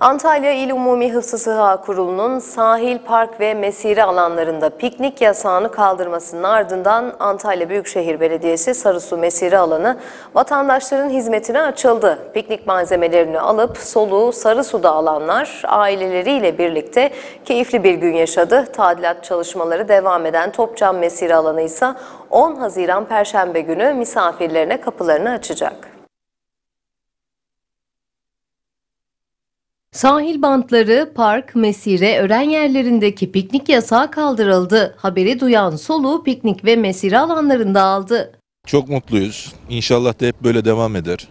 Antalya İl Umumi Hıfzı Sıha Kurulu'nun sahil, park ve mesire alanlarında piknik yasağını kaldırmasının ardından Antalya Büyükşehir Belediyesi Sarısu Mesire Alanı vatandaşların hizmetine açıldı. Piknik malzemelerini alıp soluğu Sarısu'da alanlar aileleriyle birlikte keyifli bir gün yaşadı. Tadilat çalışmaları devam eden Topçam Mesire Alanı ise 10 Haziran Perşembe günü misafirlerine kapılarını açacak. Sahil bantları, park, mesire, öğren yerlerindeki piknik yasağı kaldırıldı. Haberi duyan soluğu piknik ve mesire alanlarında aldı. Çok mutluyuz. İnşallah da hep böyle devam eder.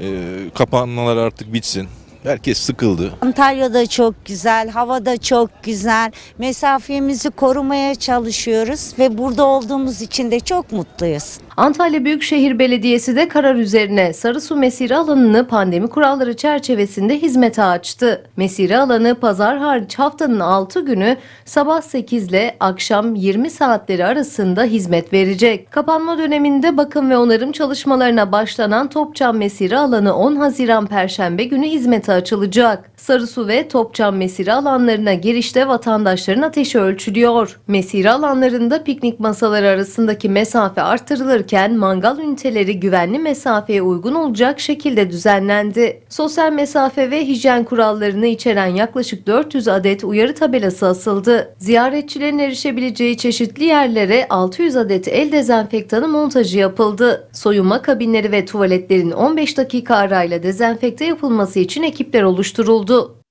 Ee, kapanmalar artık bitsin. Herkes sıkıldı. Antalya'da çok güzel, hava da çok güzel. Mesafemizi korumaya çalışıyoruz ve burada olduğumuz için de çok mutluyuz. Antalya Büyükşehir Belediyesi de karar üzerine Sarısu Mesire alanını pandemi kuralları çerçevesinde hizmete açtı. Mesire alanı pazar hariç haftanın 6 günü sabah 8 ile akşam 20 saatleri arasında hizmet verecek. Kapanma döneminde bakım ve onarım çalışmalarına başlanan Topçam Mesire alanı 10 Haziran Perşembe günü hizmete açılacak. Sarısu ve Topçam Mesire alanlarına girişte vatandaşların ateşi ölçülüyor. Mesire alanlarında piknik masaları arasındaki mesafe artırılır yapılırken mangal üniteleri güvenli mesafeye uygun olacak şekilde düzenlendi. Sosyal mesafe ve hijyen kurallarını içeren yaklaşık 400 adet uyarı tabelası asıldı. Ziyaretçilerin erişebileceği çeşitli yerlere 600 adet el dezenfektanı montajı yapıldı. Soyunma kabinleri ve tuvaletlerin 15 dakika arayla dezenfekte yapılması için ekipler oluşturuldu.